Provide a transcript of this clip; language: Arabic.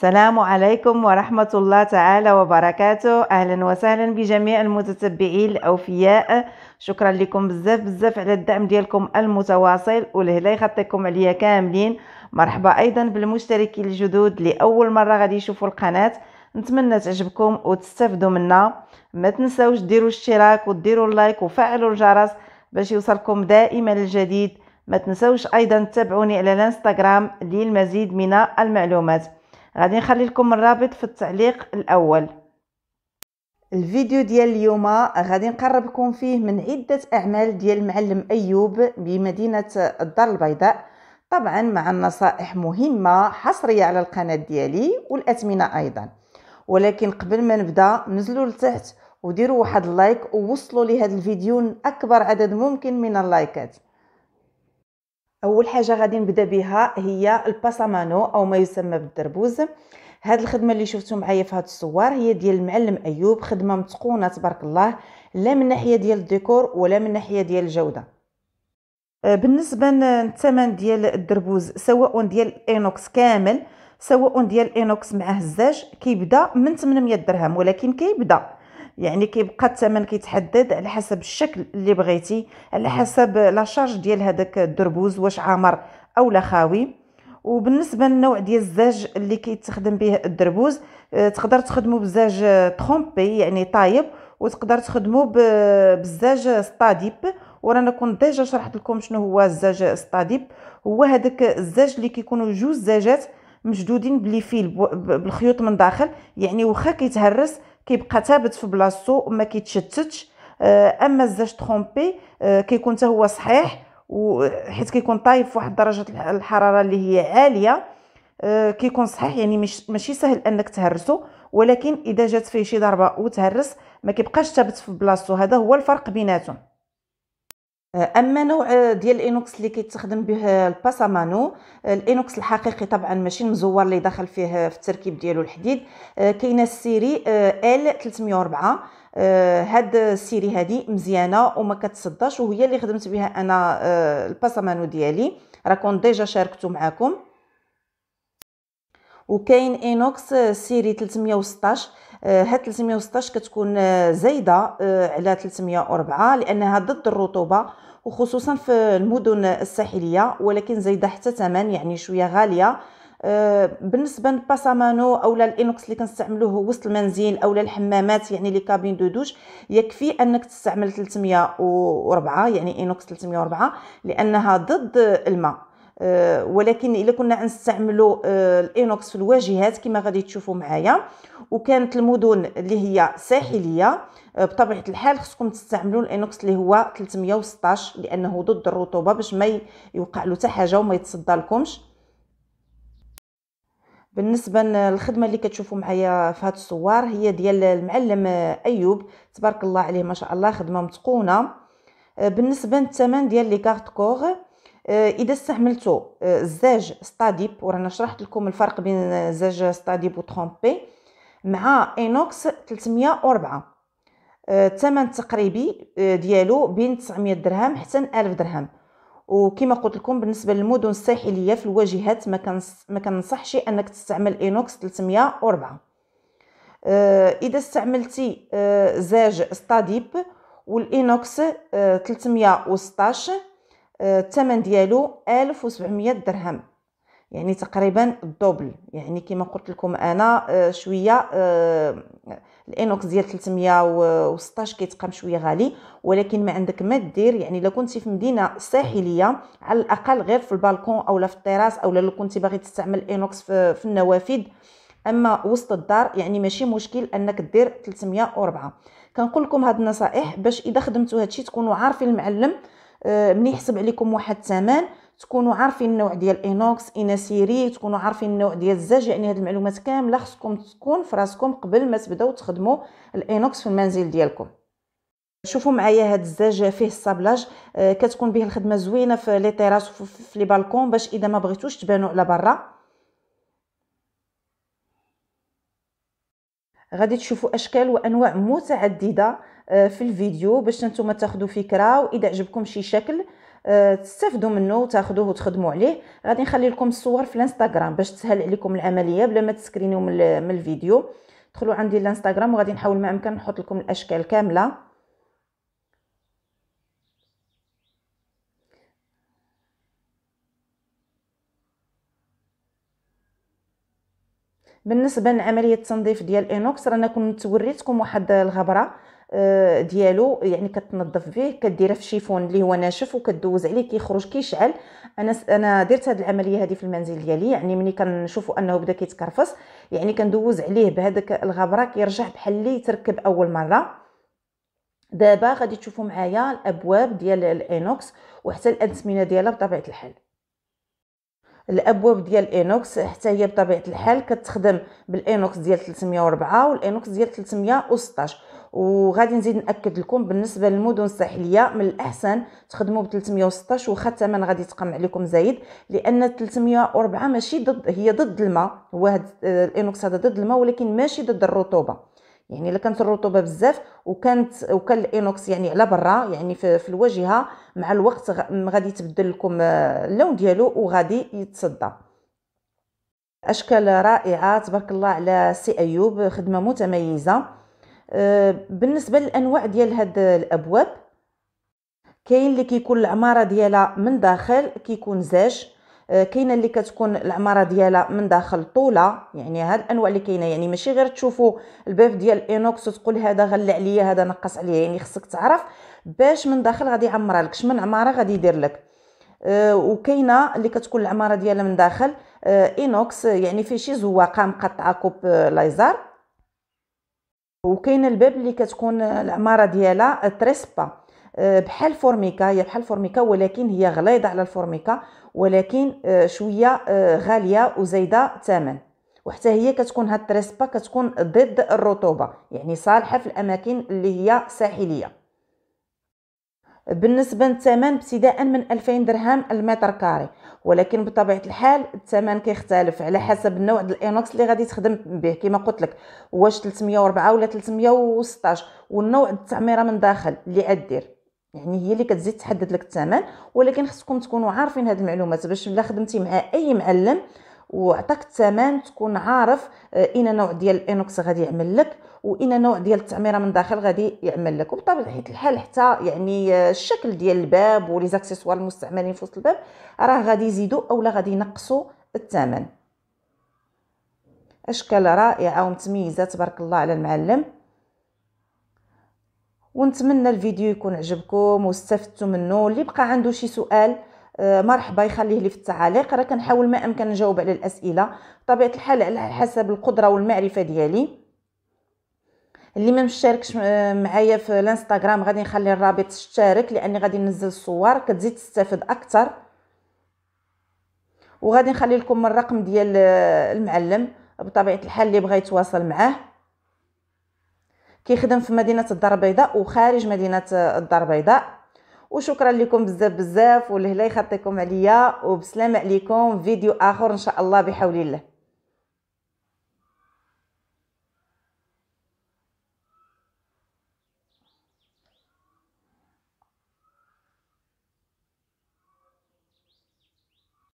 السلام عليكم ورحمة الله تعالى وبركاته أهلا وسهلا بجميع المتتبعين الأوفياء شكرا لكم بزاف بزاف على الدعم ديالكم المتواصل والهلا يخطيكم عليا كاملين مرحبا أيضا بالمشتركين الجدد لأول مرة غادي يشوفوا القناة نتمنى تعجبكم وتستفدوا منها ما تنساوش ديروا اشتراك وديروا اللايك وفعلوا الجرس باش يوصلكم دائما الجديد ما تنساوش ايضا تتابعوني على الانستغرام للمزيد من المعلومات غادي نخلي لكم الرابط في التعليق الاول الفيديو ديال اليوم غادي نقربكم فيه من عده اعمال ديال المعلم ايوب بمدينه الدار البيضاء طبعا مع النصائح مهمه حصريه على القناه ديالي والاثمنه ايضا ولكن قبل ما نبدا نزلوا لتحت وديروا واحد اللايك ووصلوا لهذا الفيديو لاكبر عدد ممكن من اللايكات اول حاجه غادي نبدا بها هي الباسامانو او ما يسمى بالدربوز هاد الخدمه اللي شفتو معايا في هاد الصور هي ديال المعلم ايوب خدمه متقونه تبارك الله لا من ناحيه ديال الديكور ولا من ناحيه ديال الجوده أه، بالنسبه للثمن ديال الدربوز سواء ديال اينوكس كامل سواء ديال اينوكس مع هزاج كيبدا من 800 درهم ولكن كيبدا يعني كيبقى الثمن كيتحدد على حسب الشكل اللي بغيتي على حسب لا شارج ديال هذاك الدربوز واش عامر او لا خاوي وبالنسبه للنوع ديال الزاج اللي كيتخدم به الدربوز آه، تقدر تخدمو بزاج ترومبي يعني طايب وتقدر تخدمو بزاج ستاديب ورانا كنت ديجا شرحت لكم شنو هو الزاج ستاديب هو هذاك الزاج اللي كيكونوا جوج زاجات مشدودين بلي فيل بالخيوط من داخل يعني واخا كيتهرس كيبقى ثابت في بلاصتو وما كيتشتتش آه، اما الزاج ترومبي آه، كيكون حتى هو صحيح وحيت كيكون طايب في واحد درجه الحراره اللي هي عاليه آه، كيكون صحيح يعني مش ماشي سهل انك تهرسو ولكن اذا جات فيه شي ضربه وتهرس ما كيبقاش ثابت في بلاصتو هذا هو الفرق بيناتهم اما نوع آه، ديال الانوكس اللي كيتخدم به الباسامانو آه، الانوكس الحقيقي طبعا ماشي مزور اللي دخل فيه في التركيب ديالو الحديد آه، كاينه السيري ال 304 هاد السيري هادي مزيانه وما كتصداش وهي اللي خدمت بها انا الباسامانو ديالي راه كون ديجا شاركتو معاكم وكاين انوكس سيري 316 آه، هاد 316 كتكون آه، زايده آه، على 304 لانها ضد الرطوبه وخصوصا في المدن الساحليه ولكن زايده حتى ثمن يعني شويه غاليه بالنسبه للباسامانو اولا الانوكس اللي كنستعملوه وسط المنزل اولا الحمامات يعني لي كابين دو دوش يكفي انك تستعمل 304 يعني انوكس 304 لانها ضد الماء آه، ولكن الا كنا نستعملوا آه، الاينوكس في الواجهات كما غادي تشوفوا معايا وكانت المدن اللي هي ساحليه آه، بطبيعه الحال خصكم تستعملوا الاينوكس اللي هو 316 لانه ضد الرطوبه باش ما يوقع له حتى حاجه وما يتصدى لكمش بالنسبه للخدمه اللي كتشوفوا معايا في هاد الصور هي ديال المعلم ايوب تبارك الله عليه ما شاء الله خدمه متقونه بالنسبه للثمن ديال لي كارت كوغ آه، اذا استعملتوا الزاج آه، ستاديب ورانا شرحت لكم الفرق بين الزاج ستاديب وترومبي مع اينوكس 304 آه، الثمن التقريبي ديالو بين 900 درهم حتى 1000 درهم وكما قلت لكم بالنسبه للمدن الساحليه في الواجهات ما كان ما كنصحش انك تستعمل اينوكس 304 اذا استعملتي زاج ستاديب والاينوكس 316 آه، الثمن ديالو 1700 درهم يعني تقريبا الدوبل يعني كما قلت لكم انا آه، شويه آه، الانوكس ديال 316 كيتقام شويه غالي ولكن ما عندك ما دير يعني لو كنتي في مدينه ساحليه على الاقل غير في البالكون اولا في التراس اولا لو كنتي باغي تستعمل الانوكس في, في النوافذ اما وسط الدار يعني ماشي مشكل انك دير 304 كنقول لكم هاد النصائح باش اذا خدمتوا هادشي تكونوا عارفين المعلم آه، ملي يحسب عليكم واحد الثمن تكونوا عارفين النوع ديال اينوكس اناسيري تكونوا عارفين النوع ديال الزاج يعني هاد المعلومات كامله خصكم تكون في راسكم قبل ما تبداو تخدموا الاينوكس في المنزل ديالكم شوفوا معايا هاد الزاج فيه الصابلاج آه، كتكون به الخدمه زوينه في لي تيراس وفي لي بالكون باش اذا ما بغيتوش تبانوا على برا غادي تشوفوا اشكال وانواع متعدده آه، في الفيديو باش نتوما تاخذوا فكره واذا عجبكم شي شكل آه، تستافدوا منه وتاخذوه وتخدموا عليه غادي نخلي لكم الصور في الانستغرام باش تسهل عليكم العمليه بلا ما تسكرينيو من الفيديو دخلوا عندي الانستغرام وغادي نحاول ما امكن نحط لكم الاشكال كامله بالنسبه لعمليه التنظيف ديال انوكس رانا كنت وريتكم واحد الغبره آه، ديالو يعني كتنظف به كديرها في شيفون اللي هو ناشف وكدوز عليه كيخرج كيشعل انا انا درت هذه العمليه هذه في المنزل ديالي يعني ملي كنشوفوا انه بدا كيتكرفص يعني كندوز عليه بهذاك الغبره كيرجع بحال اللي تركب اول مره دابا غادي تشوفوا معايا الابواب ديال الانوكس وحتى الاسمنه ديالها بطبيعه الحال الابواب ديال انوكس حتى هي بطبيعه الحال كتخدم بالانوكس ديال 304 والانوكس ديال 316 وغادي نزيد ناكد لكم بالنسبه للمدن الساحليه من الاحسن تخدموا ب 316 واخا الثمن غادي يتقام عليكم زايد لان 304 ماشي ضد هي ضد الماء هو هاد آه، الانوكس هذا ضد الماء ولكن ماشي ضد الرطوبه يعني الا كانت الرطوبه بزاف وكانت وكان الانوكس يعني على برا يعني في, في الواجهه مع الوقت غادي يتبدل لكم آه، اللون ديالو وغادي يتصدى اشكال رائعه تبارك الله على سي ايوب خدمه متميزه آه، بالنسبه للانواع ديال هاد الابواب كاين اللي كيكون العماره ديالها من داخل كيكون زاج آه، كاينه اللي كتكون العماره ديالها من داخل طوله يعني هاد الانواع اللي كاينه يعني ماشي غير تشوفوا الباب ديال انوكس وتقول هذا غلى عليا هذا نقص عليا يعني خصك تعرف باش من داخل غادي يعمرها لك شمن عماره غادي يدير لك أه وكاينه اللي كتكون العماره ديالها من داخل أه انوكس يعني فيه شي زواقه مقطعه كوب آه، ليزر وكاينه الباب اللي كتكون العماره ديالها آه، تريسبا آه، بحال فورميكا هي بحال فورميكا ولكن هي غليظه على الفورميكا ولكن آه، شويه آه، غاليه وزايده ثمن وحتى هي كتكون هاد التريسبا كتكون ضد الرطوبه يعني صالحه في الاماكن اللي هي ساحليه بالنسبه للثمن ابتداء من 2000 درهم المتر كاري ولكن بطبيعه الحال الثمن كيختلف على حسب النوع ديال الانوكس اللي غادي تخدم به كما قلت لك واش 304 ولا 316 والنوع التعميره من داخل اللي غدير يعني هي اللي كتزيد تحدد لك الثمن ولكن خصكم تكونوا عارفين هذه المعلومات باش الا خدمتي مع اي معلم وعطاك الثمن تكون عارف اين آه، نوع ديال الانوكس غادي يعمل لك واين نوع ديال التعميره من داخل غادي يعمل لك وبطبيعه الحال حتى يعني آه، الشكل ديال الباب ولي زاكسيسوار المستعملين في وسط الباب راه غادي يزيدوا اولا غادي ينقصوا الثمن اشكال رائعه ومتميزه تبارك الله على المعلم ونتمنى الفيديو يكون عجبكم واستفدتوا منه اللي بقى عنده شي سؤال آه، مرحبا يخليه لي في التعاليق راه كنحاول ما امكن نجاوب على الاسئله بطبيعه الحال على حسب القدره والمعرفه ديالي اللي ما مشاركش آه، معايا في الانستغرام غادي نخلي الرابط تشارك لاني غادي ننزل الصور كتزيد تستافد اكثر وغادي نخلي لكم الرقم ديال آه، المعلم بطبيعه الحال اللي بغى يتواصل معاه كيخدم في مدينه الدار البيضاء وخارج مدينه الدار البيضاء وشكرا لكم بزاف بزاف والهلا يخطيكم عليا وبسلام عليكم فيديو اخر ان شاء الله بحول الله